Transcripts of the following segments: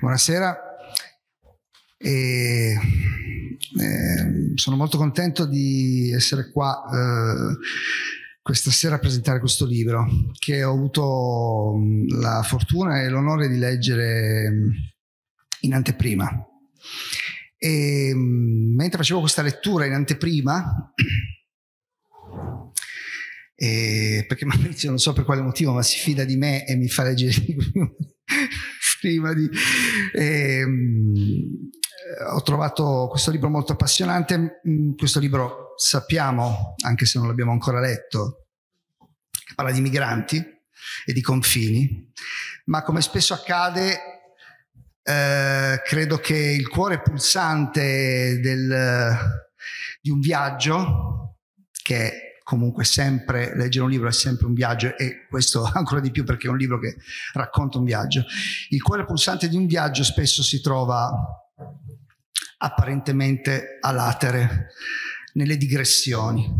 Buonasera. E, eh, sono molto contento di essere qua eh, questa sera a presentare questo libro che ho avuto la fortuna e l'onore di leggere in anteprima. E, mentre facevo questa lettura in anteprima, eh, perché Maurizio non so per quale motivo, ma si fida di me e mi fa leggere il libro prima di... Ehm, eh, ho trovato questo libro molto appassionante, mm, questo libro sappiamo, anche se non l'abbiamo ancora letto, che parla di migranti e di confini, ma come spesso accade eh, credo che il cuore pulsante del, di un viaggio, che è comunque sempre leggere un libro è sempre un viaggio e questo ancora di più perché è un libro che racconta un viaggio. Il cuore pulsante di un viaggio spesso si trova apparentemente a latere, nelle digressioni.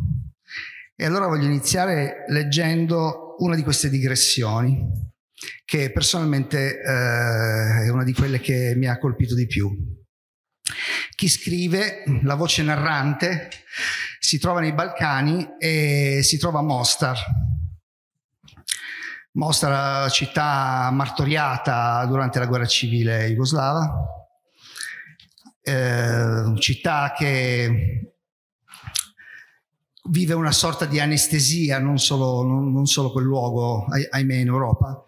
E allora voglio iniziare leggendo una di queste digressioni, che personalmente eh, è una di quelle che mi ha colpito di più. Chi scrive, la voce narrante, si trova nei Balcani e si trova a Mostar. Mostar, città martoriata durante la guerra civile jugoslava, eh, città che vive una sorta di anestesia, non solo, non, non solo quel luogo, ahimè, in Europa,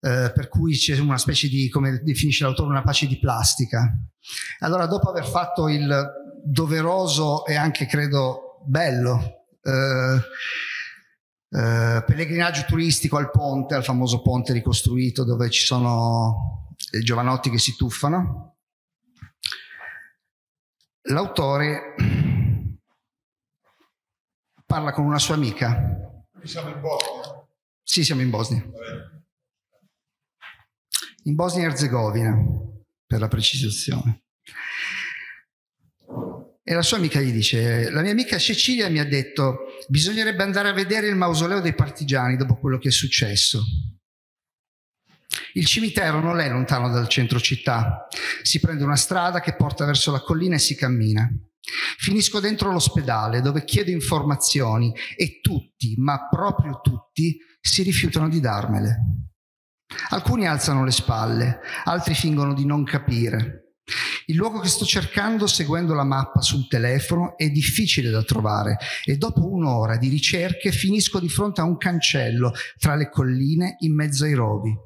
eh, per cui c'è una specie di, come definisce l'autore, una pace di plastica. Allora, dopo aver fatto il doveroso e anche, credo, bello. Eh, eh, pellegrinaggio turistico al ponte, al famoso ponte ricostruito dove ci sono i giovanotti che si tuffano. L'autore parla con una sua amica. Siamo in Bosnia. Sì, siamo in Bosnia. In Bosnia e Erzegovina, per la precisazione. E la sua amica gli dice, la mia amica Cecilia mi ha detto, bisognerebbe andare a vedere il mausoleo dei partigiani dopo quello che è successo. Il cimitero non è lontano dal centro città. Si prende una strada che porta verso la collina e si cammina. Finisco dentro l'ospedale dove chiedo informazioni e tutti, ma proprio tutti, si rifiutano di darmele. Alcuni alzano le spalle, altri fingono di non capire. Il luogo che sto cercando seguendo la mappa sul telefono è difficile da trovare e dopo un'ora di ricerche finisco di fronte a un cancello tra le colline in mezzo ai rovi.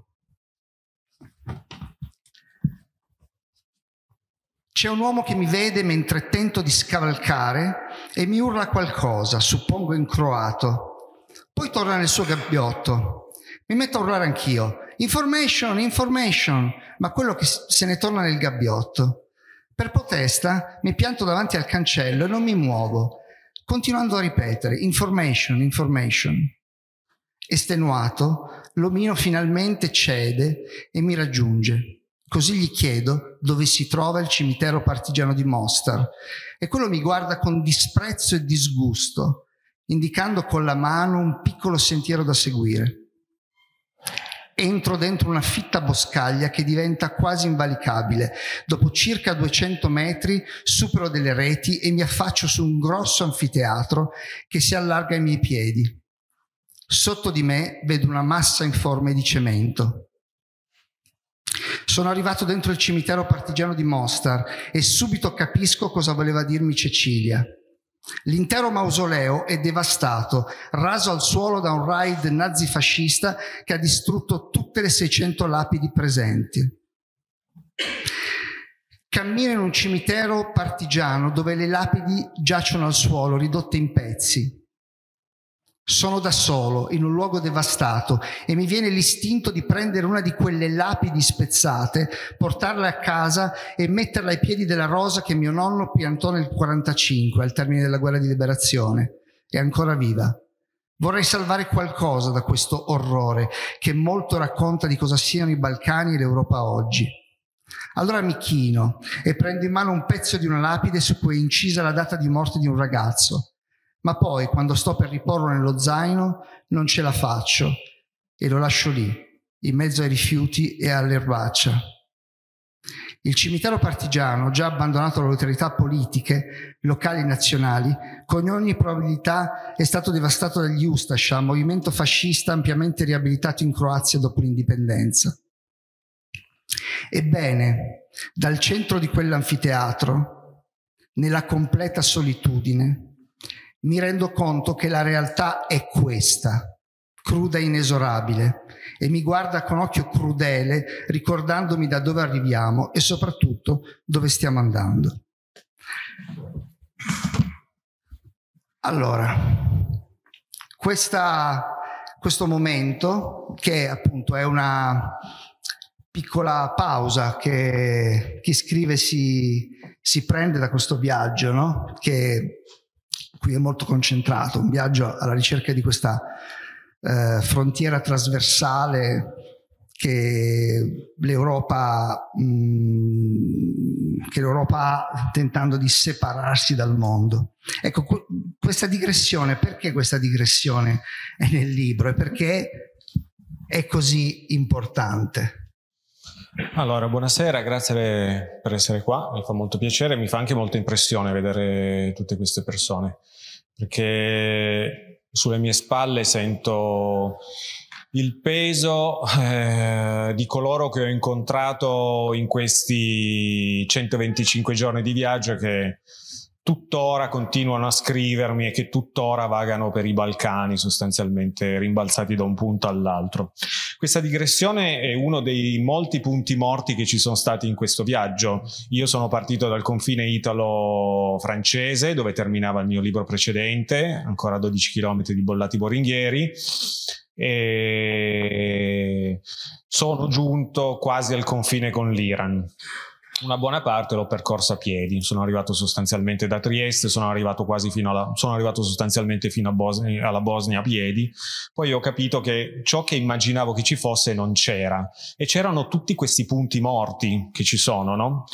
C'è un uomo che mi vede mentre tento di scavalcare e mi urla qualcosa, suppongo in croato. Poi torna nel suo gabbiotto. Mi metto a urlare anch'io. Information, information, ma quello che se ne torna nel gabbiotto. Per protesta mi pianto davanti al cancello e non mi muovo, continuando a ripetere information, information. Estenuato, l'omino finalmente cede e mi raggiunge. Così gli chiedo dove si trova il cimitero partigiano di Mostar e quello mi guarda con disprezzo e disgusto, indicando con la mano un piccolo sentiero da seguire. Entro dentro una fitta boscaglia che diventa quasi invalicabile. Dopo circa 200 metri supero delle reti e mi affaccio su un grosso anfiteatro che si allarga ai miei piedi. Sotto di me vedo una massa informe di cemento. Sono arrivato dentro il cimitero partigiano di Mostar e subito capisco cosa voleva dirmi Cecilia. L'intero mausoleo è devastato, raso al suolo da un raid nazifascista che ha distrutto tutte le 600 lapidi presenti. Cammina in un cimitero partigiano dove le lapidi giacciono al suolo, ridotte in pezzi. Sono da solo, in un luogo devastato, e mi viene l'istinto di prendere una di quelle lapidi spezzate, portarla a casa e metterla ai piedi della rosa che mio nonno piantò nel 1945, al termine della guerra di liberazione. È ancora viva. Vorrei salvare qualcosa da questo orrore che molto racconta di cosa siano i Balcani e l'Europa oggi. Allora mi chino e prendo in mano un pezzo di una lapide su cui è incisa la data di morte di un ragazzo ma poi quando sto per riporlo nello zaino non ce la faccio e lo lascio lì, in mezzo ai rifiuti e all'erbaccia. Il cimitero partigiano, già abbandonato dalle autorità politiche, locali e nazionali, con ogni probabilità è stato devastato dagli Ustascia, movimento fascista ampiamente riabilitato in Croazia dopo l'indipendenza. Ebbene, dal centro di quell'anfiteatro, nella completa solitudine, mi rendo conto che la realtà è questa, cruda e inesorabile, e mi guarda con occhio crudele, ricordandomi da dove arriviamo e soprattutto dove stiamo andando. Allora, questa, questo momento, che appunto è una piccola pausa che chi scrive si, si prende da questo viaggio, no? che qui è molto concentrato, un viaggio alla ricerca di questa eh, frontiera trasversale che l'Europa, mh, mm, che l'Europa ha tentando di separarsi dal mondo. Ecco, qu- questa digressione, perché questa digressione è nel libro e perché è così importante? Allora, buonasera, grazie per essere qua, mi fa molto piacere, mi fa anche molta impressione vedere tutte queste persone perché sulle mie spalle sento il peso eh, di coloro che ho incontrato in questi 125 giorni di viaggio che tuttora continuano a scrivermi e che tuttora vagano per i Balcani, sostanzialmente rimbalzati da un punto all'altro. Questa digressione è uno dei molti punti morti che ci sono stati in questo viaggio. Io sono partito dal confine italo-francese, dove terminava il mio libro precedente, ancora 12 km di bollati boringhieri, e sono giunto quasi al confine con l'Iran una buona parte l'ho percorsa a piedi, sono arrivato sostanzialmente da Trieste, sono arrivato quasi fino alla, sono arrivato sostanzialmente fino Bosnia, alla Bosnia a piedi, poi ho capito che ciò che immaginavo che ci fosse non c'era e c'erano tutti questi punti morti che ci sono, no?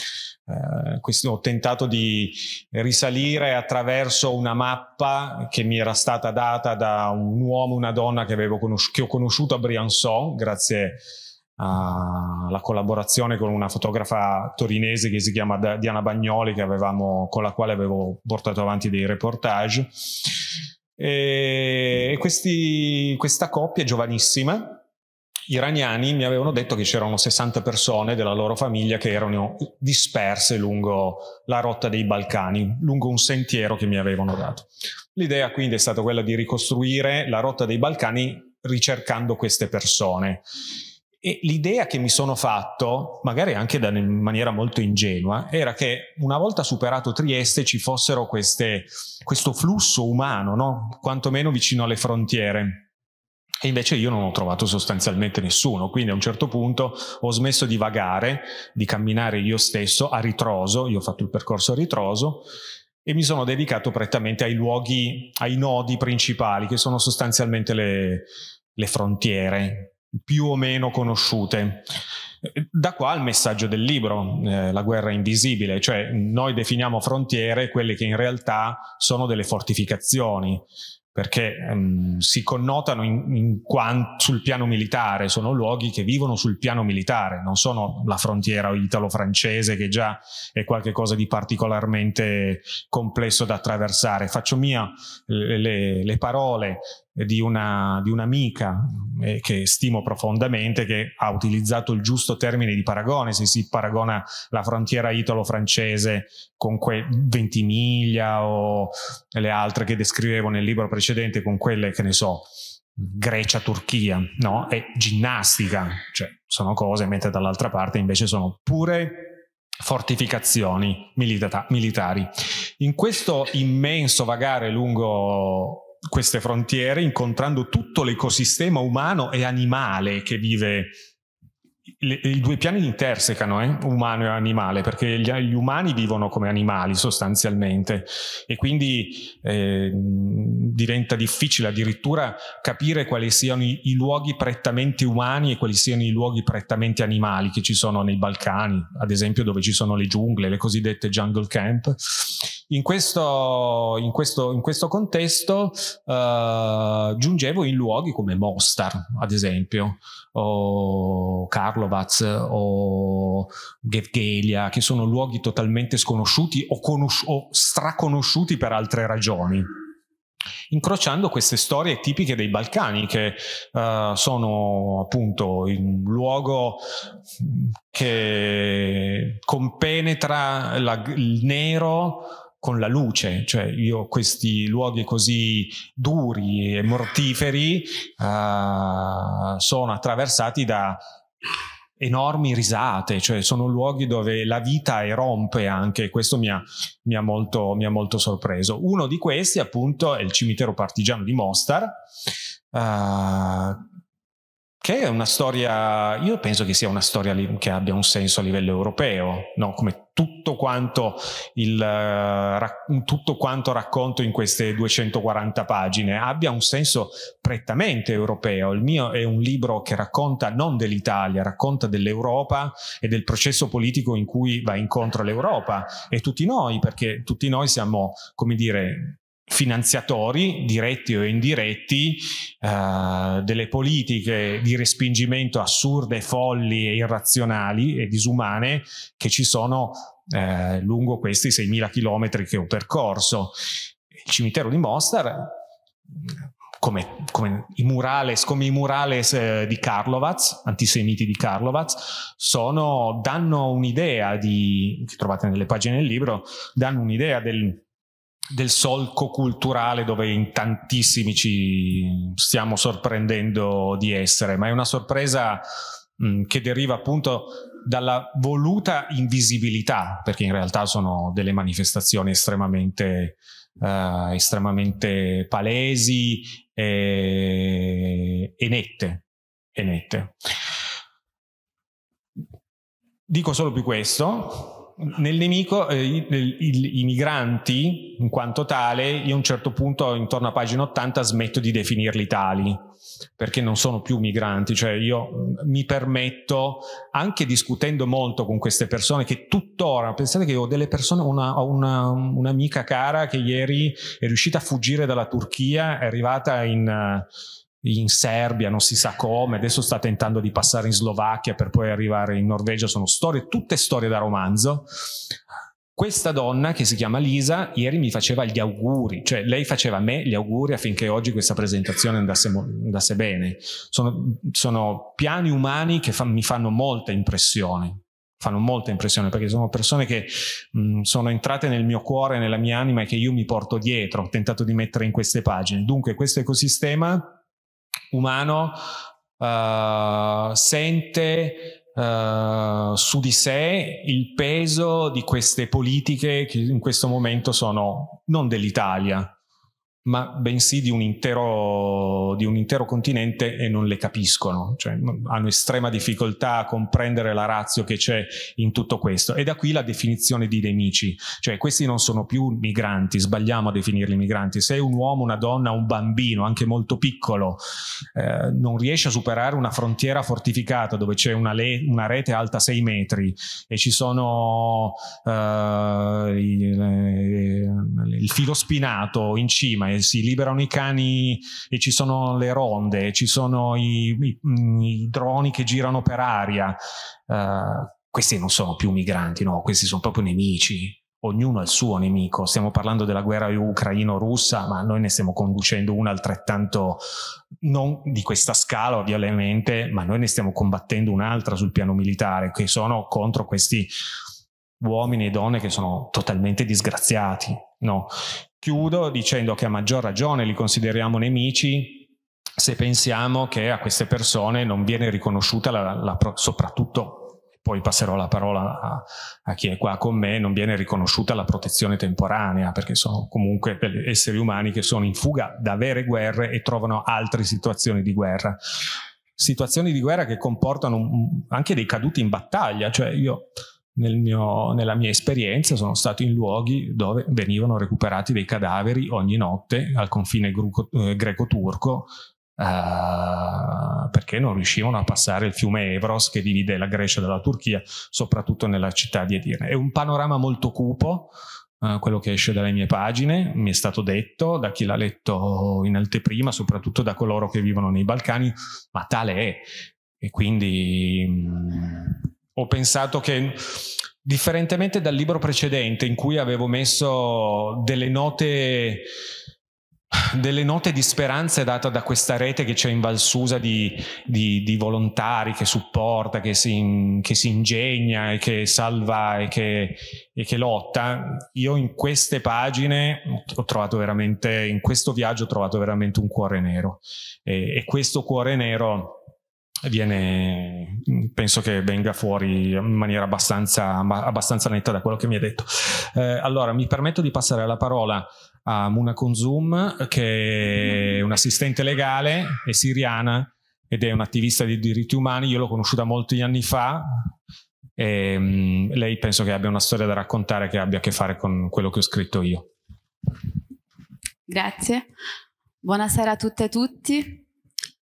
Eh, questo, ho tentato di risalire attraverso una mappa che mi era stata data da un uomo, una donna che, avevo conosci- che ho conosciuto a Briançon, grazie a uh, la collaborazione con una fotografa torinese che si chiama Diana Bagnoli, avevamo, con la quale avevo portato avanti dei reportage. E questi, questa coppia giovanissima, iraniani mi avevano detto che c'erano 60 persone della loro famiglia che erano disperse lungo la rotta dei Balcani, lungo un sentiero che mi avevano dato. L'idea quindi è stata quella di ricostruire la rotta dei Balcani ricercando queste persone. E l'idea che mi sono fatto, magari anche da, in maniera molto ingenua, era che una volta superato Trieste ci fossero queste, questo flusso umano, no? quantomeno vicino alle frontiere. E invece io non ho trovato sostanzialmente nessuno, quindi a un certo punto ho smesso di vagare, di camminare io stesso a ritroso, io ho fatto il percorso a ritroso e mi sono dedicato prettamente ai luoghi, ai nodi principali che sono sostanzialmente le, le frontiere, più o meno conosciute. Da qua il messaggio del libro, eh, la guerra invisibile, cioè noi definiamo frontiere quelle che in realtà sono delle fortificazioni, perché ehm, si connotano in, in quant, sul piano militare, sono luoghi che vivono sul piano militare, non sono la frontiera italo-francese che già è qualcosa di particolarmente complesso da attraversare. Faccio mia le, le parole di, una, di un'amica eh, che stimo profondamente che ha utilizzato il giusto termine di paragone, se si paragona la frontiera italo-francese con que- Ventimiglia o le altre che descrivevo nel libro precedente con quelle che ne so, Grecia-Turchia, no? E ginnastica, cioè sono cose, mentre dall'altra parte invece sono pure fortificazioni milita- militari. In questo immenso vagare lungo queste frontiere incontrando tutto l'ecosistema umano e animale che vive i due piani intersecano, eh? umano e animale, perché gli, gli, umani vivono come animali sostanzialmente e quindi eh, diventa difficile addirittura capire quali siano i, i, luoghi prettamente umani e quali siano i luoghi prettamente animali che ci sono nei Balcani, ad esempio dove ci sono le giungle, le cosiddette jungle camp in questo, in questo, in questo contesto eh, giungevo in luoghi come Mostar, ad esempio, o Karlovac, o Gevgelia, che sono luoghi totalmente sconosciuti o, conosci- o straconosciuti per altre ragioni incrociando queste storie tipiche dei Balcani, che uh, sono appunto un luogo che compenetra la, il nero con la luce, cioè io questi luoghi così duri e mortiferi uh, sono attraversati da enormi risate, cioè sono luoghi dove la vita erompe anche, questo mi ha, mi, ha molto, mi ha, molto, sorpreso. Uno di questi appunto è il cimitero partigiano di Mostar, uh, che è una storia, io penso che sia una storia che abbia un senso a livello europeo, no? come tutto quanto, il, eh, tutto quanto racconto in queste 240 pagine, abbia un senso prettamente europeo. Il mio è un libro che racconta non dell'Italia, racconta dell'Europa e del processo politico in cui va incontro l'Europa e tutti noi, perché tutti noi siamo, come dire, finanziatori diretti o indiretti eh, delle politiche di respingimento assurde, folli e irrazionali e disumane che ci sono eh, lungo questi 6.000 chilometri che ho percorso. Il cimitero di Mostar, come, come, i murales, come i murales eh, di Karlovac, antisemiti di Karlovac, sono, danno un'idea di, che trovate nelle pagine del libro, danno un'idea del del solco culturale dove in tantissimi ci stiamo sorprendendo di essere, ma è una sorpresa mh, mm, che deriva appunto dalla voluta invisibilità, perché in realtà sono delle manifestazioni estremamente, uh, estremamente palesi e, e nette. E nette. Dico solo più questo, nel nemico eh, il, il, i migranti in quanto tale io a un certo punto intorno a pagina 80 smetto di definirli tali perché non sono più migranti cioè io mi permetto anche discutendo molto con queste persone che tuttora pensate che ho delle persone una, ho una, un'amica cara che ieri è riuscita a fuggire dalla Turchia è arrivata in in Serbia, non si sa come, adesso sta tentando di passare in Slovacchia per poi arrivare in Norvegia, sono storie, tutte storie da romanzo. Questa donna che si chiama Lisa ieri mi faceva gli auguri, cioè lei faceva a me gli auguri affinché oggi questa presentazione andasse, andasse bene. Sono, sono, piani umani che fa, mi fanno molta impressione, fanno molta impressione perché sono persone che mh, sono entrate nel mio cuore, nella mia anima e che io mi porto dietro, ho tentato di mettere in queste pagine. Dunque questo ecosistema umano uh, sente uh, su di sé il peso di queste politiche che in questo momento sono non dell'Italia, ma bensì di un, intero, di un intero continente e non le capiscono, cioè hanno estrema difficoltà a comprendere la razio che c'è in tutto questo. E da qui la definizione di nemici, cioè questi non sono più migranti, sbagliamo a definirli migranti, se un uomo, una donna, un bambino, anche molto piccolo, eh, non riesce a superare una frontiera fortificata dove c'è una, una, rete alta 6 metri e ci sono eh, il, il filo spinato in cima e si liberano i cani e ci sono le ronde, ci sono i, i, mm, i droni che girano per aria. Uh, questi non sono più migranti, no, questi sono proprio nemici. Ognuno ha il suo nemico. Stiamo parlando della guerra ucraino-russa, ma noi ne stiamo conducendo una altrettanto, non di questa scala ovviamente, ma noi ne stiamo combattendo un'altra sul piano militare, che sono contro questi uomini e donne che sono totalmente disgraziati, no? Chiudo dicendo che a maggior ragione li consideriamo nemici se pensiamo che a queste persone non viene riconosciuta la, la, soprattutto poi passerò la parola a, a, chi è qua con me, non viene riconosciuta la protezione temporanea, perché sono comunque esseri umani che sono in fuga da vere guerre e trovano altre situazioni di guerra. Situazioni di guerra che comportano anche dei caduti in battaglia, cioè io nel mio, nella mia esperienza sono stato in luoghi dove venivano recuperati dei cadaveri ogni notte al confine eh, greco-turco Uh, perché non riuscivano a passare il fiume Evros che divide la Grecia dalla Turchia, soprattutto nella città di Edirne. È un panorama molto cupo. Uh, quello che esce dalle mie pagine mi è stato detto da chi l'ha letto in anteprima, soprattutto da coloro che vivono nei Balcani, ma tale è. E quindi mh, mm, ho pensato che differentemente dal libro precedente in cui avevo messo delle note delle note di speranza data da questa rete che c'è in Valsusa di, di, di volontari che supporta, che si, che si, ingegna e che salva e che, e che, lotta. Io in queste pagine ho trovato veramente, in questo viaggio ho trovato veramente un cuore nero e, e questo cuore nero viene, mm, penso che venga fuori in maniera abbastanza, abbastanza netta da quello che mi ha detto. Eh, allora, mi permetto di passare la parola a Muna Konzum, che è un'assistente legale, è siriana ed è un'attivista di diritti umani. Io l'ho conosciuta molti anni fa. E, mh, mm, lei penso che abbia una storia da raccontare che abbia a che fare con quello che ho scritto io. Grazie. Buonasera a tutte e tutti.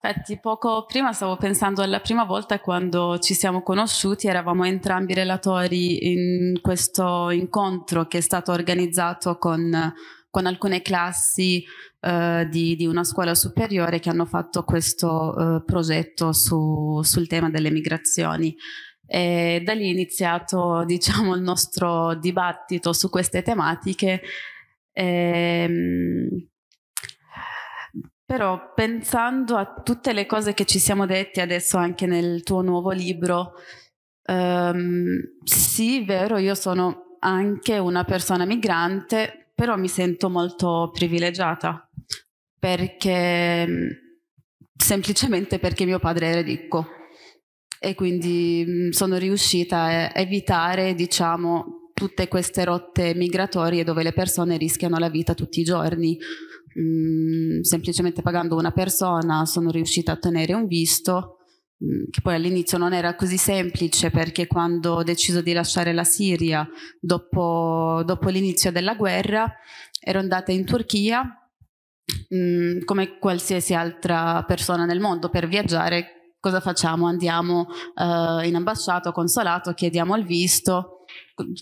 Infatti poco prima stavo pensando alla prima volta quando ci siamo conosciuti, eravamo entrambi relatori in questo incontro che è stato organizzato con, con alcune classi eh, di, di, una scuola superiore che hanno fatto questo eh, progetto su, sul tema delle migrazioni. E da lì è iniziato diciamo, il nostro dibattito su queste tematiche. Ehm, però pensando a tutte le cose che ci siamo detti adesso anche nel tuo nuovo libro, um, sì, vero, io sono anche una persona migrante, però mi sento molto privilegiata perché mm, semplicemente perché mio padre era ricco e quindi mm, sono riuscita a evitare, diciamo, tutte queste rotte migratorie dove le persone rischiano la vita tutti i giorni. Mm, semplicemente pagando una persona sono riuscita a ottenere un visto mm, che poi all'inizio non era così semplice perché quando ho deciso di lasciare la Siria dopo, dopo l'inizio della guerra ero andata in Turchia mm, come qualsiasi altra persona nel mondo per viaggiare cosa facciamo? Andiamo eh, in ambasciato, consolato, chiediamo il visto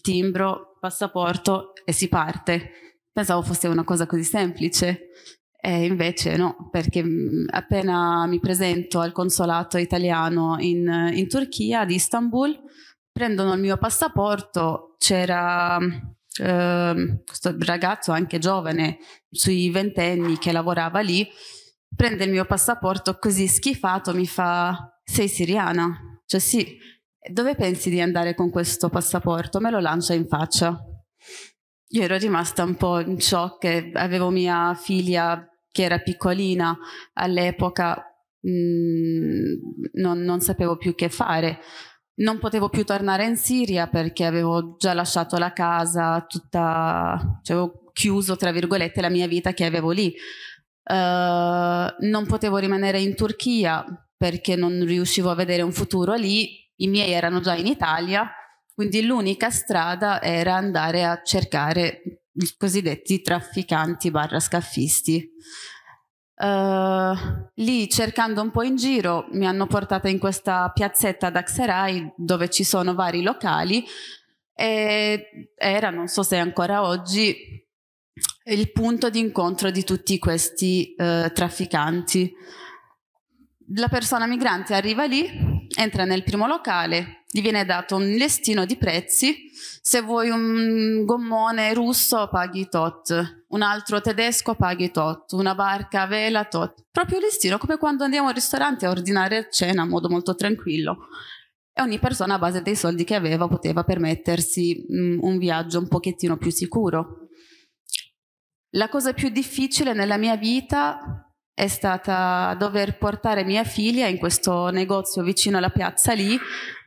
timbro, passaporto e si parte. Pensavo fosse una cosa così semplice. E invece no, perché mm, appena mi presento al consolato italiano in, in Turchia, ad Istanbul, prendono il mio passaporto, c'era eh, questo ragazzo anche giovane, sui ventenni, che lavorava lì, prende il mio passaporto così schifato, mi fa sei siriana? Cioè sì, dove pensi di andare con questo passaporto? Me lo lancia in faccia. Io ero rimasta un po' in shock, avevo mia figlia che era piccolina all'epoca, mm, non, non sapevo più che fare. Non potevo più tornare in Siria perché avevo già lasciato la casa, tutta, cioè avevo chiuso, tra virgolette, la mia vita che avevo lì. Uh, non potevo rimanere in Turchia perché non riuscivo a vedere un futuro lì i miei erano già in Italia, quindi l'unica strada era andare a cercare i cosiddetti trafficanti barra scaffisti. Uh, lì cercando un po' in giro mi hanno portata in questa piazzetta ad Axerai dove ci sono vari locali e era, non so se ancora oggi, il punto di incontro di tutti questi uh, trafficanti. La persona migrante arriva lì, entra nel primo locale, gli viene dato un listino di prezzi, se vuoi un gommone russo paghi tot, un altro tedesco paghi tot, una barca a vela tot. Proprio listino, come quando andiamo al ristorante a ordinare cena in modo molto tranquillo. E ogni persona a base dei soldi che aveva poteva permettersi mh, mm, un viaggio un pochettino più sicuro. La cosa più difficile nella mia vita è stata dover portare mia figlia in questo negozio vicino alla piazza lì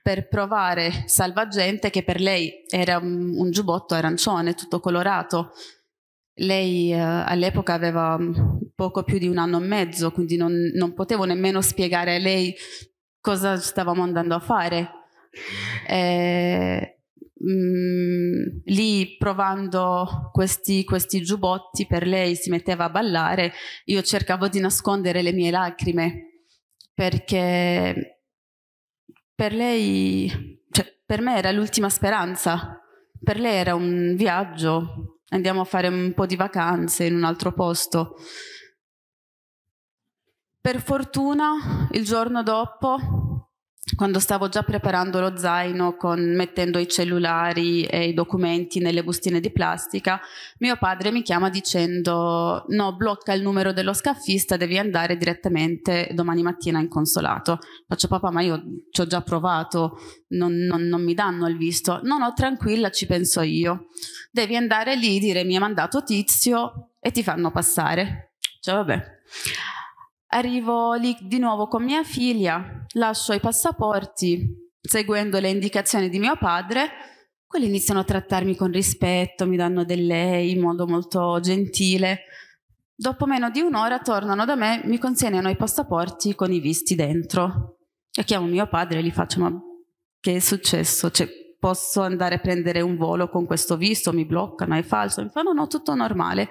per provare salvagente che per lei era un, un giubbotto arancione, tutto colorato. Lei eh, all'epoca aveva mm, poco più di un anno e mezzo, quindi non, non potevo nemmeno spiegare a lei cosa stavamo andando a fare. Eh, Mm, lì provando questi, questi, giubbotti per lei si metteva a ballare, io cercavo di nascondere le mie lacrime perché per lei, cioè, per me era l'ultima speranza, per lei era un viaggio, andiamo a fare un po' di vacanze in un altro posto. Per fortuna il giorno dopo quando stavo già preparando lo zaino con, mettendo i cellulari e i documenti nelle bustine di plastica, mio padre mi chiama dicendo no, blocca il numero dello scaffista, devi andare direttamente domani mattina in consolato. Faccio papà, ma io ci ho già provato, non, non, non mi danno il visto. No, no, tranquilla, ci penso io. Devi andare lì, dire mi ha mandato tizio e ti fanno passare. Cioè, vabbè. Arrivo lì di nuovo con mia figlia, lascio i passaporti, seguendo le indicazioni di mio padre, quelli iniziano a trattarmi con rispetto, mi danno del lei in modo molto gentile. Dopo meno di un'ora tornano da me, mi consegnano i passaporti con i visti dentro. E chiamo mio padre e gli faccio: Ma che è successo? Cioè, posso andare a prendere un volo con questo visto? Mi bloccano, è falso. Mi fanno: No, tutto normale.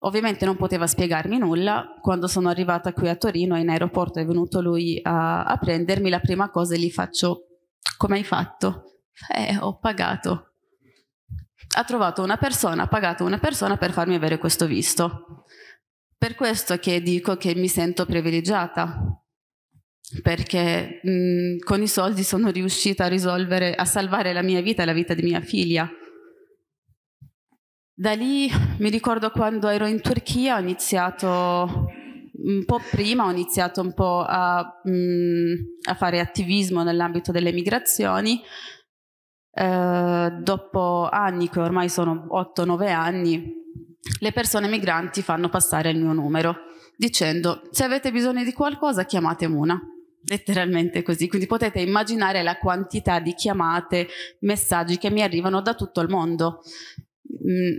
Ovviamente non poteva spiegarmi nulla, quando sono arrivata qui a Torino in aeroporto è venuto lui a, a prendermi, la prima cosa gli faccio come hai fatto? Eh, ho pagato. Ha trovato una persona, ha pagato una persona per farmi avere questo visto. Per questo che dico che mi sento privilegiata, perché mh, con i soldi sono riuscita a risolvere, a salvare la mia vita e la vita di mia figlia. Da lì mi ricordo quando ero in Turchia ho iniziato un po' prima, ho iniziato un po' a, mh, mm, a fare attivismo nell'ambito delle migrazioni. Eh, dopo anni, che ormai sono 8-9 anni, le persone migranti fanno passare il mio numero dicendo se avete bisogno di qualcosa chiamate una, letteralmente così. Quindi potete immaginare la quantità di chiamate, messaggi che mi arrivano da tutto il mondo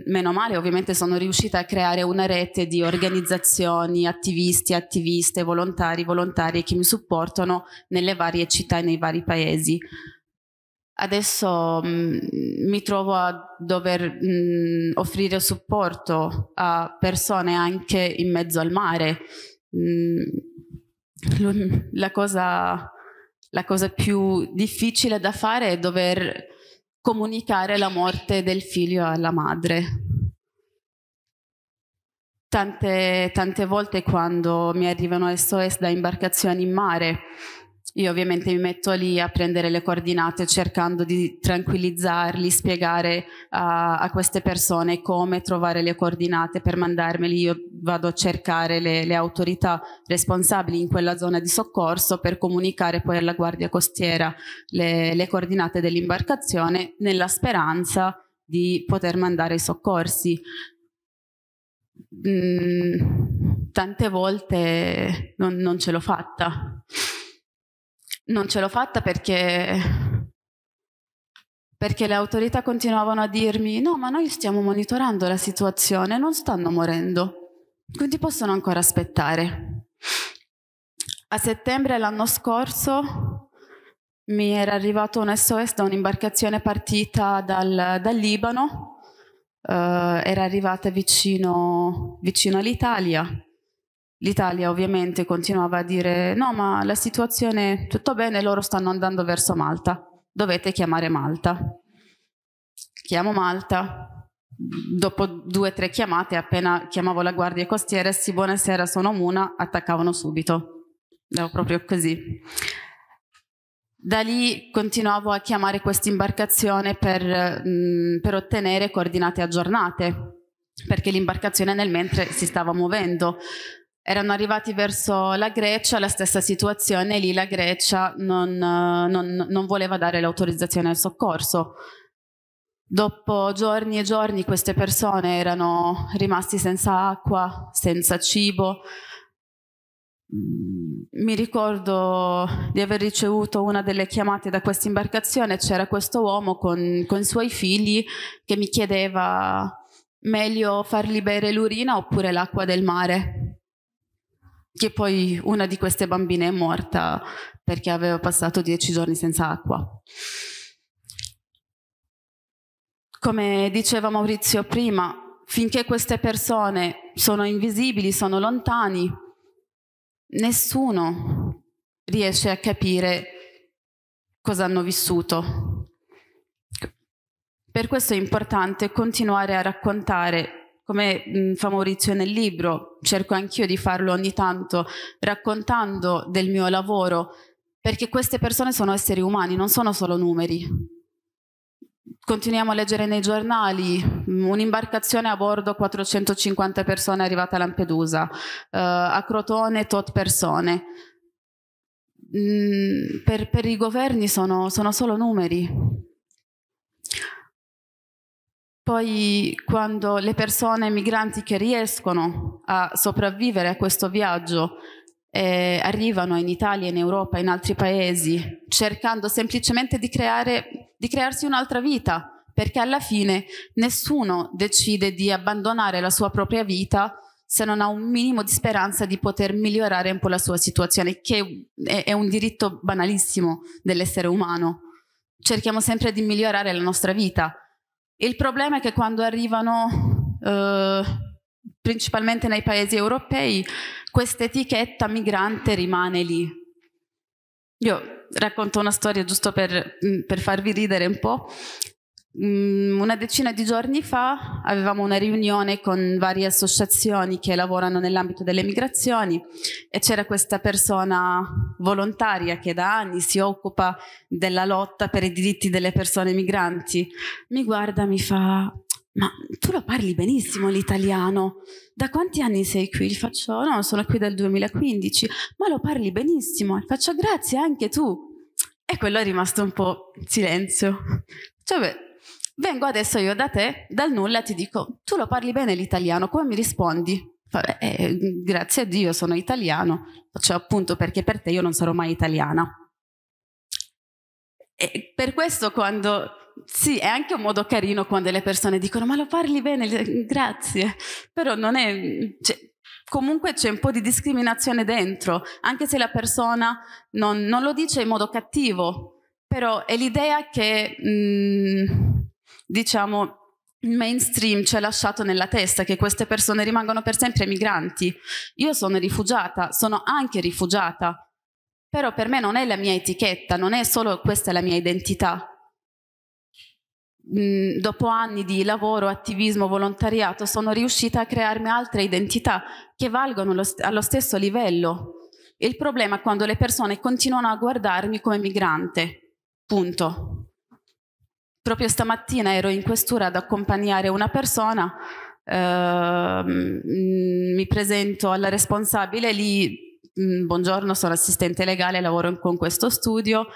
meno male ovviamente sono riuscita a creare una rete di organizzazioni, attivisti, attiviste, volontari, volontarie che mi supportano nelle varie città e nei vari paesi. Adesso mh, mi trovo a dover mh, offrire supporto a persone anche in mezzo al mare. Mh, la, cosa, la cosa più difficile da fare è dover comunicare la morte del figlio alla madre. Tante, tante volte quando mi arrivano SOS da imbarcazioni in mare, io ovviamente mi metto lì a prendere le coordinate cercando di tranquillizzarli, spiegare a, a queste persone come trovare le coordinate per mandarmeli. Io vado a cercare le, le autorità responsabili in quella zona di soccorso per comunicare poi alla guardia costiera le, le coordinate dell'imbarcazione nella speranza di poter mandare i soccorsi. Mm, tante volte non, non ce l'ho fatta non ce l'ho fatta perché, perché le autorità continuavano a dirmi no, ma noi stiamo monitorando la situazione, non stanno morendo, quindi possono ancora aspettare. A settembre l'anno scorso mi era arrivato un SOS da un'imbarcazione partita dal, dal Libano, eh, era arrivata vicino, vicino all'Italia, L'Italia ovviamente continuava a dire no ma la situazione tutto bene, loro stanno andando verso Malta, dovete chiamare Malta. Chiamo Malta, dopo due o tre chiamate appena chiamavo la guardia costiera, sì buonasera sono Muna, attaccavano subito, ero proprio così. Da lì continuavo a chiamare questa imbarcazione per, mm, per ottenere coordinate aggiornate, perché l'imbarcazione nel mentre si stava muovendo erano arrivati verso la Grecia, la stessa situazione, lì la Grecia non, eh, non, non voleva dare l'autorizzazione al soccorso. Dopo giorni e giorni queste persone erano rimasti senza acqua, senza cibo. Mm, mi ricordo di aver ricevuto una delle chiamate da questa imbarcazione, c'era questo uomo con, con i suoi figli che mi chiedeva meglio farli bere l'urina oppure l'acqua del mare che poi una di queste bambine è morta perché aveva passato dieci giorni senza acqua. Come diceva Maurizio prima, finché queste persone sono invisibili, sono lontani, nessuno riesce a capire cosa hanno vissuto. Per questo è importante continuare a raccontare come mh, fa Maurizio nel libro, cerco anch'io di farlo ogni tanto, raccontando del mio lavoro, perché queste persone sono esseri umani, non sono solo numeri. Continuiamo a leggere nei giornali un'imbarcazione a bordo 450 persone è arrivata a Lampedusa, eh, a Crotone tot persone. Mm, per, per, i governi sono, sono solo numeri poi quando le persone migranti che riescono a sopravvivere a questo viaggio eh, arrivano in Italia, in Europa, in altri paesi, cercando semplicemente di, creare, di crearsi un'altra vita, perché alla fine nessuno decide di abbandonare la sua propria vita se non ha un minimo di speranza di poter migliorare un po' la sua situazione, che è un diritto banalissimo dell'essere umano. Cerchiamo sempre di migliorare la nostra vita il problema è che quando arrivano, eh, principalmente nei paesi europei, questa etichetta migrante rimane lì. Io racconto una storia giusto per, mm, per farvi ridere un po'. Mm, una decina di giorni fa avevamo una riunione con varie associazioni che lavorano nell'ambito delle migrazioni e c'era questa persona volontaria che da anni si occupa della lotta per i diritti delle persone migranti. Mi guarda, mi fa, ma tu lo parli benissimo l'italiano. Da quanti anni sei qui? Gli faccio, no, sono qui dal 2015, ma lo parli benissimo. Gli faccio, grazie anche tu. E quello è rimasto un po' silenzio. Cioè, beh, Vengo adesso io da te, dal nulla ti dico, tu lo parli bene l'italiano, come mi rispondi? Vabbè, eh, eh, grazie a Dio sono italiano, faccio appunto perché per te io non sarò mai italiana. E per questo quando sì, è anche un modo carino quando le persone dicono ma lo parli bene, grazie, però non è... Cioè, comunque c'è un po' di discriminazione dentro, anche se la persona non, non lo dice in modo cattivo, però è l'idea che... Mh, mm, diciamo, il mainstream ci ha lasciato nella testa che queste persone rimangono per sempre migranti. Io sono rifugiata, sono anche rifugiata, però per me non è la mia etichetta, non è solo questa la mia identità. Mm, dopo anni di lavoro, attivismo, volontariato, sono riuscita a crearmi altre identità che valgono allo stesso livello. Il problema è quando le persone continuano a guardarmi come migrante. Punto. Proprio stamattina ero in questura ad accompagnare una persona, eh, mi presento alla responsabile lì, mm, buongiorno, sono assistente legale, lavoro con questo studio.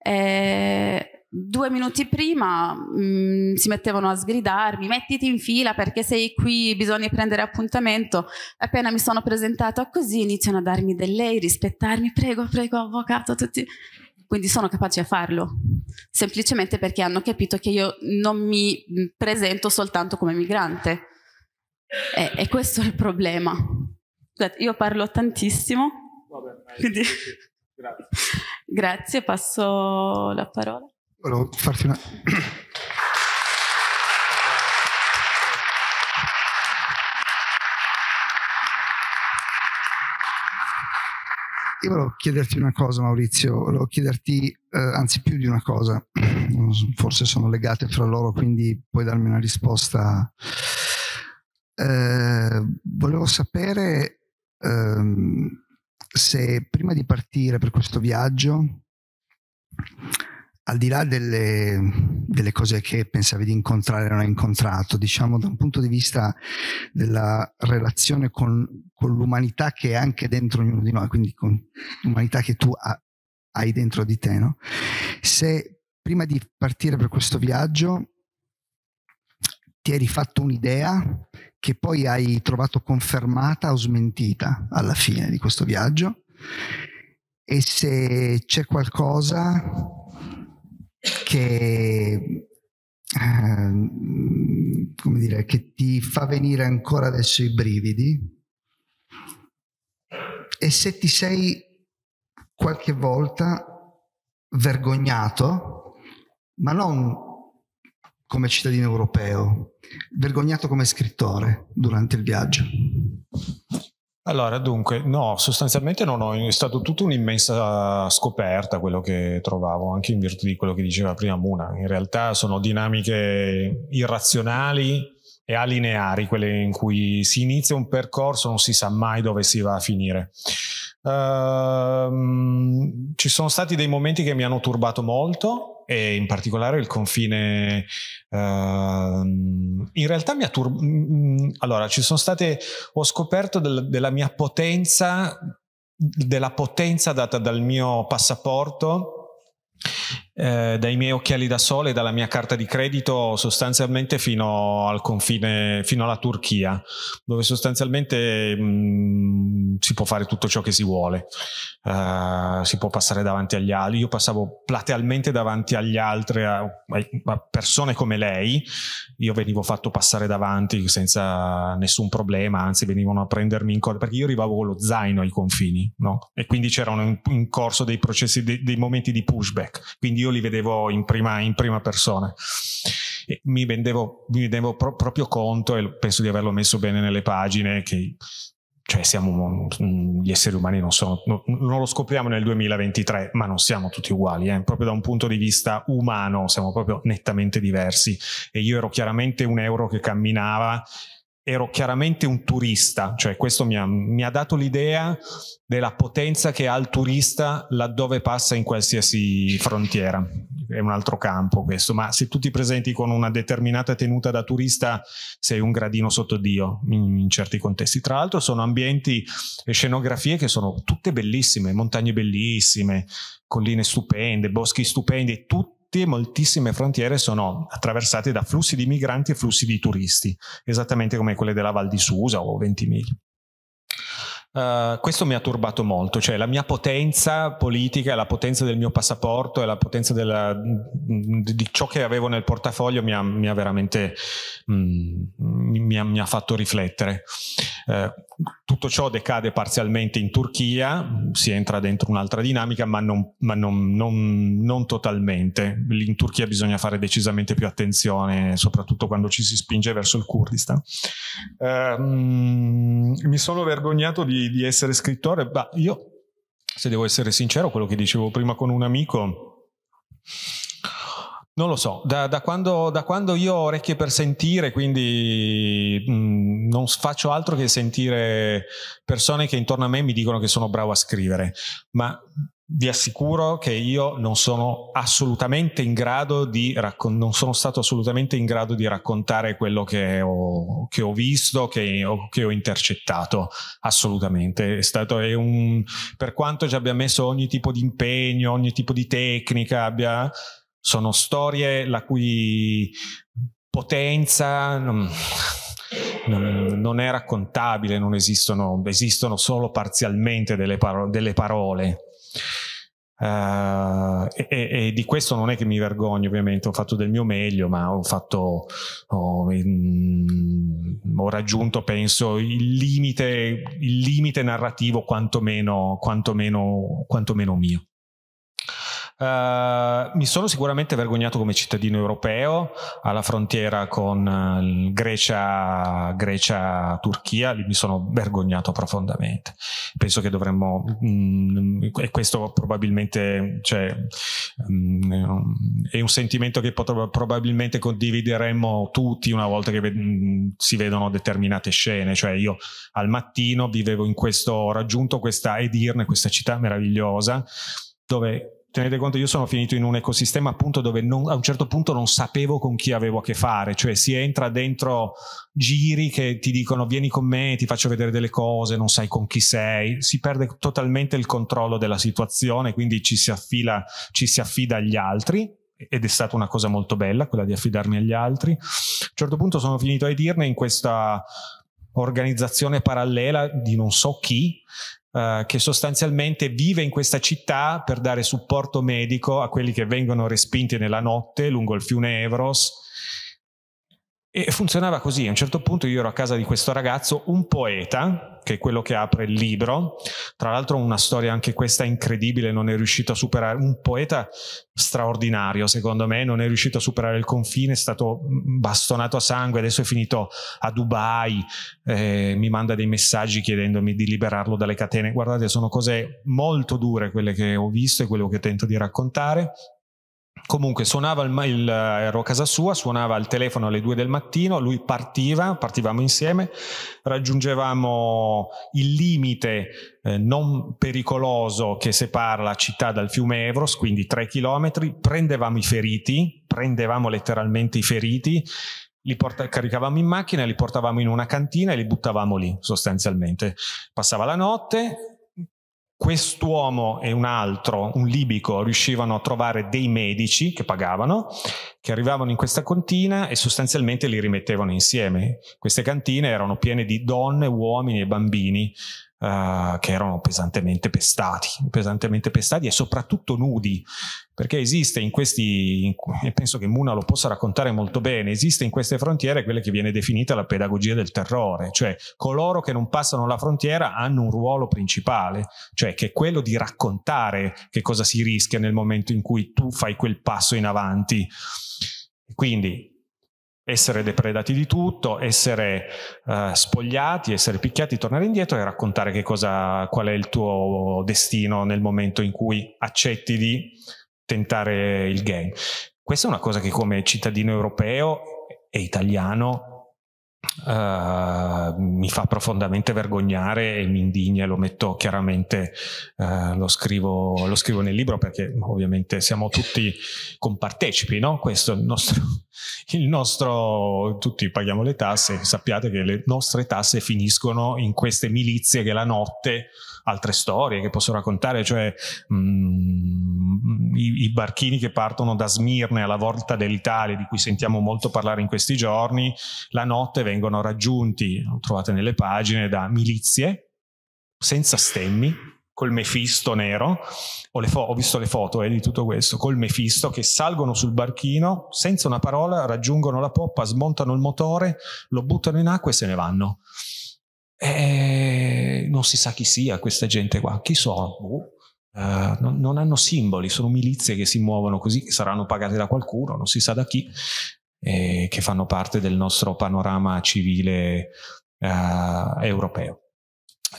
Eh, due minuti prima mh, mm, si mettevano a sgridarmi mettiti in fila perché sei qui bisogna prendere appuntamento appena mi sono presentata così iniziano a darmi del lei rispettarmi prego prego avvocato tutti quindi sono capaci a farlo, semplicemente perché hanno capito che io non mi mm, presento soltanto come migrante. E, e questo è il problema. Scusate, io parlo tantissimo. Vabbè, quindi... Grazie. Grazie, passo la parola. Volevo farti una... Io volevo chiederti una cosa, Maurizio, volevo chiederti eh, anzi più di una cosa, forse sono legate fra loro, quindi puoi darmi una risposta. Eh, volevo sapere ehm, se prima di partire per questo viaggio al di là delle, delle, cose che pensavi di incontrare e non hai incontrato, diciamo da un punto di vista della relazione con, con l'umanità che è anche dentro ognuno di noi, quindi con l'umanità che tu ha, hai dentro di te, no? se prima di partire per questo viaggio ti eri fatto un'idea che poi hai trovato confermata o smentita alla fine di questo viaggio e se c'è qualcosa che, eh, come dire, che ti fa venire ancora adesso i brividi e se ti sei qualche volta vergognato, ma non come cittadino europeo, vergognato come scrittore durante il viaggio. Allora, dunque, no, sostanzialmente non ho, è stata tutta un'immensa scoperta quello che trovavo, anche in virtù di quello che diceva prima Muna. In realtà sono dinamiche irrazionali e alineari, quelle in cui si inizia un percorso, non si sa mai dove si va a finire. Ehm, ci sono stati dei momenti che mi hanno turbato molto, e in particolare il confine uh, in realtà mi ha turbato mm, mm, allora ci sono state ho scoperto del, della mia potenza della potenza data dal mio passaporto eh, dai miei occhiali da sole dalla mia carta di credito sostanzialmente fino al confine, fino alla Turchia, dove sostanzialmente mh, mm, si può fare tutto ciò che si vuole, uh, si può passare davanti agli altri. Io passavo platealmente davanti agli altri, a, a persone come lei, io venivo fatto passare davanti senza nessun problema, anzi venivano a prendermi in corso, perché io arrivavo con lo zaino ai confini, no? e quindi c'erano in, in corso dei processi, dei, dei momenti di pushback. Quindi io io li vedevo in prima, in prima persona. E mi rendevo, mi rendevo pro, proprio conto e penso di averlo messo bene nelle pagine che cioè siamo, gli esseri umani non sono, non lo scopriamo nel 2023, ma non siamo tutti uguali, eh? proprio da un punto di vista umano siamo proprio nettamente diversi e io ero chiaramente un euro che camminava ero chiaramente un turista, cioè questo mi ha, mi ha, dato l'idea della potenza che ha il turista laddove passa in qualsiasi frontiera. È un altro campo questo, ma se tu ti presenti con una determinata tenuta da turista sei un gradino sotto Dio in, in certi contesti. Tra l'altro sono ambienti e scenografie che sono tutte bellissime, montagne bellissime, colline stupende, boschi stupendi, tutto tutte, moltissime frontiere sono attraversate da flussi di migranti e flussi di turisti, esattamente come quelle della Val di Susa o Ventimiglia. Uh, questo mi ha turbato molto, cioè la mia potenza politica, la potenza del mio passaporto e la potenza della, mm, di ciò che avevo nel portafoglio mi ha, mi ha veramente mh, mm, mi, ha, mi ha fatto riflettere. Eh, tutto ciò decade parzialmente in Turchia, si entra dentro un'altra dinamica, ma, non, ma non, non, non totalmente. In Turchia bisogna fare decisamente più attenzione, soprattutto quando ci si spinge verso il Kurdistan. Eh, mi sono vergognato di, di essere scrittore, ma io, se devo essere sincero, quello che dicevo prima con un amico non lo so, da, da, quando, da, quando, io ho orecchie per sentire, quindi mh, mm, non faccio altro che sentire persone che intorno a me mi dicono che sono bravo a scrivere, ma vi assicuro che io non sono assolutamente in grado di, raccon- stato assolutamente in grado di raccontare quello che ho, che ho visto, che ho, che ho, intercettato, assolutamente. Stato, un, per quanto ci abbia messo ogni tipo di impegno, ogni tipo di tecnica, abbia sono storie la cui potenza non, non, non è raccontabile, non esistono, esistono solo parzialmente delle, paro- delle parole. Uh, e, e, di questo non è che mi vergogno, ovviamente, ho fatto del mio meglio, ma ho fatto, ho, mh, ho raggiunto, penso, il limite, il limite narrativo quantomeno, quantomeno, quantomeno mio. Uh, mi sono sicuramente vergognato come cittadino europeo alla frontiera con eh, Grecia, Grecia Turchia, lì mi sono vergognato profondamente. Penso che dovremmo, mh, mm, e questo probabilmente cioè, mh, mm, è un sentimento che potrebbe, probabilmente condivideremmo tutti una volta che mh, mm, si vedono determinate scene. Cioè, io al mattino vivevo in questo, ho raggiunto questa Edirne, questa città meravigliosa dove tenete conto, io sono finito in un ecosistema appunto dove non, a un certo punto non sapevo con chi avevo a che fare, cioè si entra dentro giri che ti dicono vieni con me, ti faccio vedere delle cose, non sai con chi sei, si perde totalmente il controllo della situazione, quindi ci si, affila, ci si affida agli altri ed è stata una cosa molto bella quella di affidarmi agli altri. A un certo punto sono finito a dirne in questa organizzazione parallela di non so chi eh, che sostanzialmente vive in questa città per dare supporto medico a quelli che vengono respinti nella notte lungo il fiume Evros e funzionava così, a un certo punto io ero a casa di questo ragazzo, un poeta, che è quello che apre il libro, tra l'altro una storia anche questa incredibile, non è riuscito a superare, un poeta straordinario secondo me, non è riuscito a superare il confine, è stato bastonato a sangue, adesso è finito a Dubai, eh, mi manda dei messaggi chiedendomi di liberarlo dalle catene, guardate sono cose molto dure quelle che ho visto e quello che tento di raccontare, Comunque suonava il, il, eh, ero a casa sua, suonava il telefono alle due del mattino, lui partiva, partivamo insieme, raggiungevamo il limite eh, non pericoloso che separa la città dal fiume Evros, quindi tre chilometri, prendevamo i feriti, prendevamo letteralmente i feriti, li porta- caricavamo in macchina, li portavamo in una cantina e li buttavamo lì sostanzialmente. Passava la notte, quest'uomo e un altro, un libico, riuscivano a trovare dei medici che pagavano che arrivavano in questa cantina e sostanzialmente li rimettevano insieme. Queste cantine erano piene di donne, uomini e bambini Uh, che erano pesantemente pestati, pesantemente pestati e soprattutto nudi, perché esiste in questi, in, e penso che Muna lo possa raccontare molto bene, esiste in queste frontiere quella che viene definita la pedagogia del terrore, cioè coloro che non passano la frontiera hanno un ruolo principale, cioè che è quello di raccontare che cosa si rischia nel momento in cui tu fai quel passo in avanti. Quindi essere depredati di tutto, essere eh, spogliati, essere picchiati, tornare indietro e raccontare che cosa, qual è il tuo destino nel momento in cui accetti di tentare il game. Questa è una cosa che come cittadino europeo e italiano Uh, mi fa profondamente vergognare e mi indigna lo metto chiaramente, uh, lo, scrivo, lo, scrivo, nel libro perché ovviamente siamo tutti compartecipi, no? Questo è il nostro, il nostro, tutti paghiamo le tasse, sappiate che le nostre tasse finiscono in queste milizie che la notte altre storie che posso raccontare, cioè mh, mm, i, i, barchini che partono da Smirne alla volta dell'Italia, di cui sentiamo molto parlare in questi giorni, la notte vengono raggiunti, lo trovate nelle pagine, da milizie senza stemmi, col mefisto nero, ho, fo- ho visto le foto eh, di tutto questo, col mefisto che salgono sul barchino, senza una parola, raggiungono la poppa, smontano il motore, lo buttano in acqua e se ne vanno. Eh, non si sa chi sia questa gente qua, chi sono? Boh. Uh, non, non, hanno simboli, sono milizie che si muovono così, che saranno pagate da qualcuno, non si sa da chi, eh, che fanno parte del nostro panorama civile uh, europeo.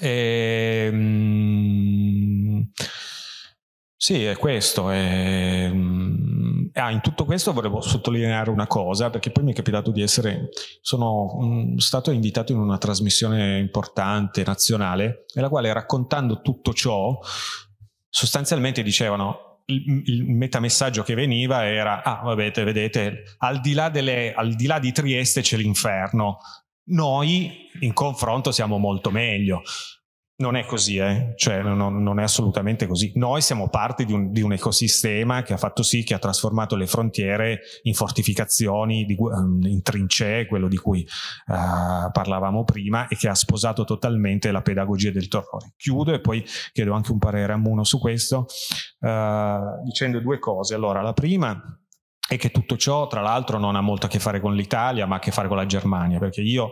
E, mm, sì, è questo. È, ehm, ah, in tutto questo volevo sottolineare una cosa, perché poi mi è capitato di essere, sono um, stato invitato in una trasmissione importante, nazionale, nella quale raccontando tutto ciò, sostanzialmente dicevano il, il metamessaggio che veniva era, ah vabbè, vedete, al di là, delle, al di, là di Trieste c'è l'inferno, noi in confronto siamo molto meglio. Non è così, eh? cioè, non, non, è assolutamente così. Noi siamo parte di un, di un, ecosistema che ha fatto sì che ha trasformato le frontiere in fortificazioni, di, ehm, in trincee, quello di cui uh, parlavamo prima, e che ha sposato totalmente la pedagogia del terrore. Chiudo e poi chiedo anche un parere a Muno su questo, uh, dicendo due cose. Allora, la prima è che tutto ciò, tra l'altro, non ha molto a che fare con l'Italia, ma a che fare con la Germania, perché io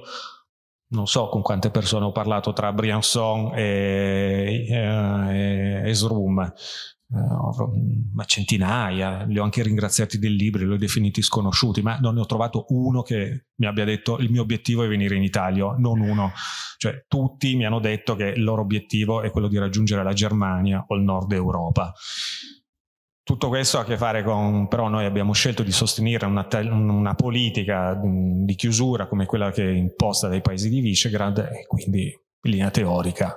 non so con quante persone ho parlato tra Briançon e, e, e Srum, ma eh, centinaia, li ho anche ringraziati del libro, li ho definiti sconosciuti, ma non ne ho trovato uno che mi abbia detto il mio obiettivo è venire in Italia, non uno, cioè tutti mi hanno detto che il loro obiettivo è quello di raggiungere la Germania o il nord Europa. Tutto questo ha a che fare con, però noi abbiamo scelto di sostenere una, una politica di chiusura come quella che è imposta dai paesi di Visegrad e quindi in linea teorica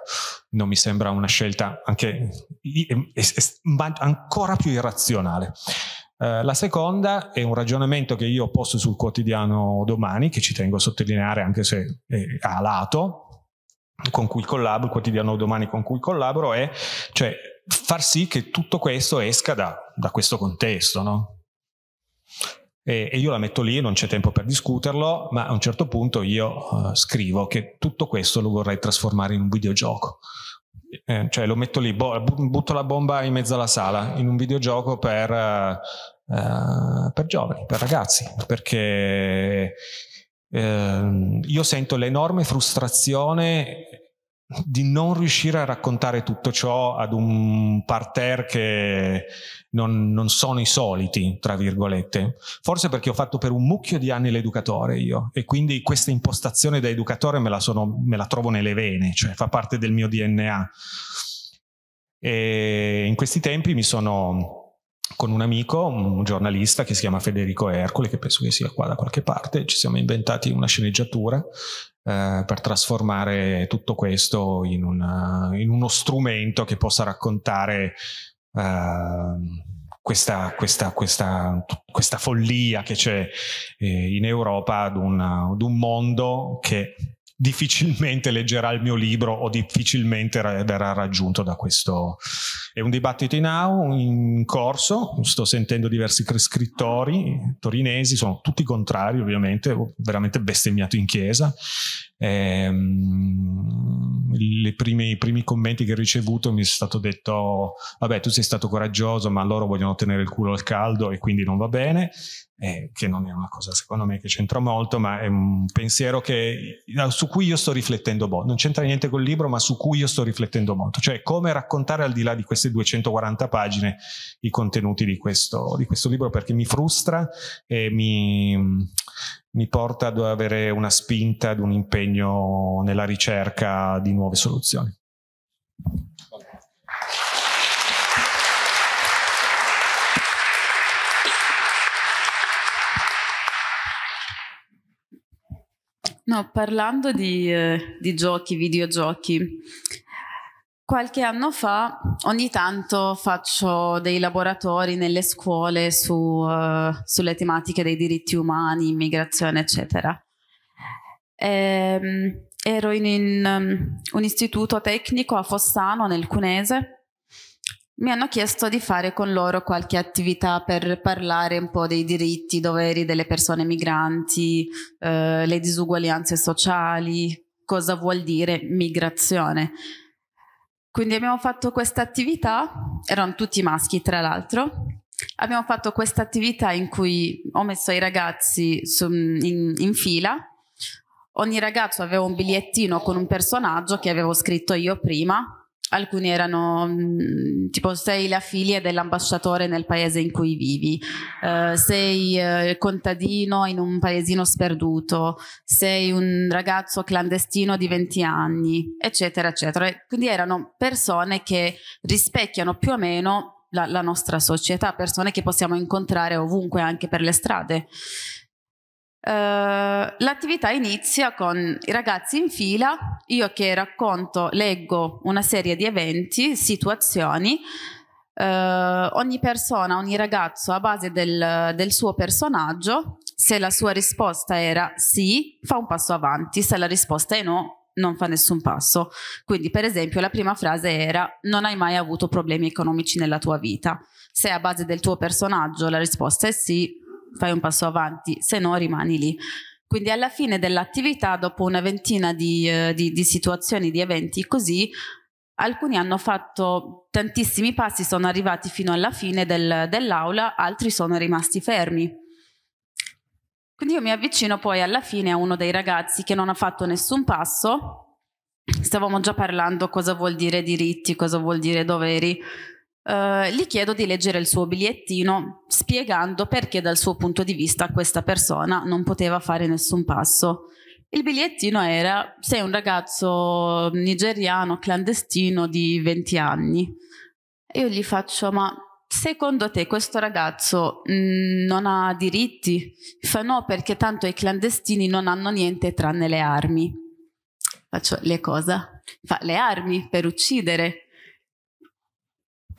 non mi sembra una scelta anche, ancora più irrazionale. Uh, la seconda è un ragionamento che io posto sul quotidiano domani, che ci tengo a sottolineare anche se è a lato, con cui collaboro, il quotidiano domani con cui collaboro, è cioè far sì che tutto questo esca da, da questo contesto. No? E, e, io la metto lì, non c'è tempo per discuterlo, ma a un certo punto io eh, scrivo che tutto questo lo vorrei trasformare in un videogioco. Eh, cioè lo metto lì, bo- butto la bomba in mezzo alla sala, in un videogioco per, eh, eh per giovani, per ragazzi, perché ehm, io sento l'enorme frustrazione di non riuscire a raccontare tutto ciò ad un parterre che non, non, sono i soliti, tra virgolette. Forse perché ho fatto per un mucchio di anni l'educatore io e quindi questa impostazione da educatore me la, sono, me la trovo nelle vene, cioè fa parte del mio DNA. E in questi tempi mi sono con un amico, un giornalista che si chiama Federico Ercole, che penso che sia qua da qualche parte, ci siamo inventati una sceneggiatura eh, per trasformare tutto questo in, una, in, uno strumento che possa raccontare eh, questa, questa, questa, questa, follia che c'è eh, in Europa ad un, ad un mondo che difficilmente leggerà il mio libro o difficilmente verrà raggiunto da questo. È un dibattito in, au, in corso, sto sentendo diversi scrittori torinesi, sono tutti contrari ovviamente, ho veramente bestemmiato in chiesa. Eh, prime, I primi commenti che ho ricevuto mi è stato detto vabbè tu sei stato coraggioso ma loro vogliono tenere il culo al caldo e quindi non va bene eh, che non è una cosa secondo me che c'entra molto, ma è un pensiero che, eh, su cui io sto riflettendo molto, non c'entra niente col libro, ma su cui io sto riflettendo molto, cioè come raccontare al di là di queste 240 pagine i contenuti di questo, di questo libro, perché mi frustra e mi, mi porta ad avere una spinta, ad un impegno nella ricerca di nuove soluzioni. No, parlando di, eh, di giochi, videogiochi, qualche anno fa ogni tanto faccio dei laboratori nelle scuole su, uh, sulle tematiche dei diritti umani, immigrazione, eccetera. E, ehm, ero in, in um, un istituto tecnico a Fossano, nel Cunese, mi hanno chiesto di fare con loro qualche attività per parlare un po' dei diritti, doveri delle persone migranti, eh, le disuguaglianze sociali, cosa vuol dire migrazione. Quindi abbiamo fatto questa attività, erano tutti maschi tra l'altro, abbiamo fatto questa attività in cui ho messo i ragazzi su, in, in fila, ogni ragazzo aveva un bigliettino con un personaggio che avevo scritto io prima alcuni erano mm, tipo sei la figlia dell'ambasciatore nel paese in cui vivi, eh, sei il eh, contadino in un paesino sperduto, sei un ragazzo clandestino di 20 anni, eccetera, eccetera. quindi erano persone che rispecchiano più o meno la, la nostra società, persone che possiamo incontrare ovunque anche per le strade. Eh, l'attività inizia con i ragazzi in fila, io che racconto, leggo una serie di eventi, situazioni, Uh, ogni persona, ogni ragazzo a base del, del, suo personaggio, se la sua risposta era sì, fa un passo avanti, se la risposta è no, non fa nessun passo. Quindi, per esempio, la prima frase era non hai mai avuto problemi economici nella tua vita. Se a base del tuo personaggio la risposta è sì, fai un passo avanti, se no rimani lì. Quindi alla fine dell'attività, dopo una ventina di, eh, di, di situazioni, di eventi così, alcuni hanno fatto tantissimi passi, sono arrivati fino alla fine del, dell'aula, altri sono rimasti fermi. Quindi io mi avvicino poi alla fine a uno dei ragazzi che non ha fatto nessun passo. Stavamo già parlando cosa vuol dire diritti, cosa vuol dire doveri. Eh, gli chiedo di leggere il suo bigliettino spiegando perché dal suo punto di vista questa persona non poteva fare nessun passo. Il bigliettino era sei un ragazzo nigeriano clandestino di 20 anni. Io gli faccio ma secondo te questo ragazzo mh, mm, non ha diritti? Fa no perché tanto i clandestini non hanno niente tranne le armi. Faccio le cosa? Fa le armi per uccidere.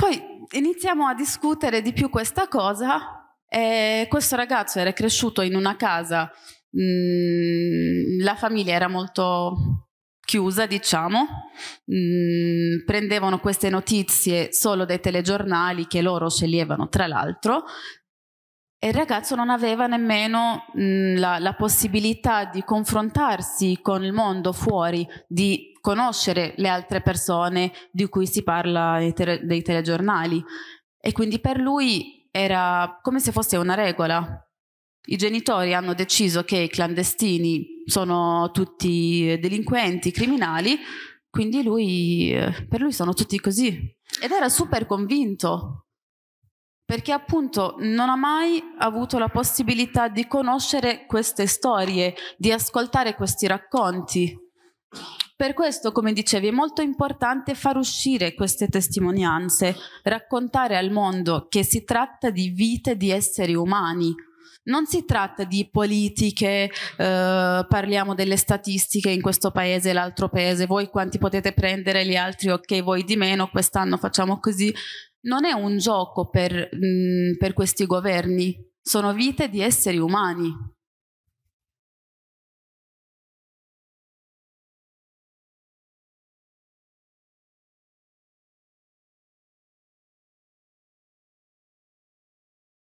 Poi iniziamo a discutere di più questa cosa e questo ragazzo era cresciuto in una casa, mh, mm, la famiglia era molto chiusa, diciamo, mh, mm, prendevano queste notizie solo dai telegiornali che loro sceglievano, tra l'altro, e il ragazzo non aveva nemmeno mh, la, la, possibilità di confrontarsi con il mondo fuori, di conoscere le altre persone di cui si parla nei, tele, dei telegiornali. E quindi per lui era come se fosse una regola. I genitori hanno deciso che i clandestini sono tutti delinquenti, criminali, quindi lui, eh, per lui sono tutti così. Ed era super convinto perché appunto non ha mai avuto la possibilità di conoscere queste storie, di ascoltare questi racconti. Per questo, come dicevi, è molto importante far uscire queste testimonianze, raccontare al mondo che si tratta di vite di esseri umani. Non si tratta di politiche, eh, parliamo delle statistiche in questo paese e l'altro paese, voi quanti potete prendere, gli altri ok, voi di meno, quest'anno facciamo così non è un gioco per, mh, mm, per questi governi, sono vite di esseri umani.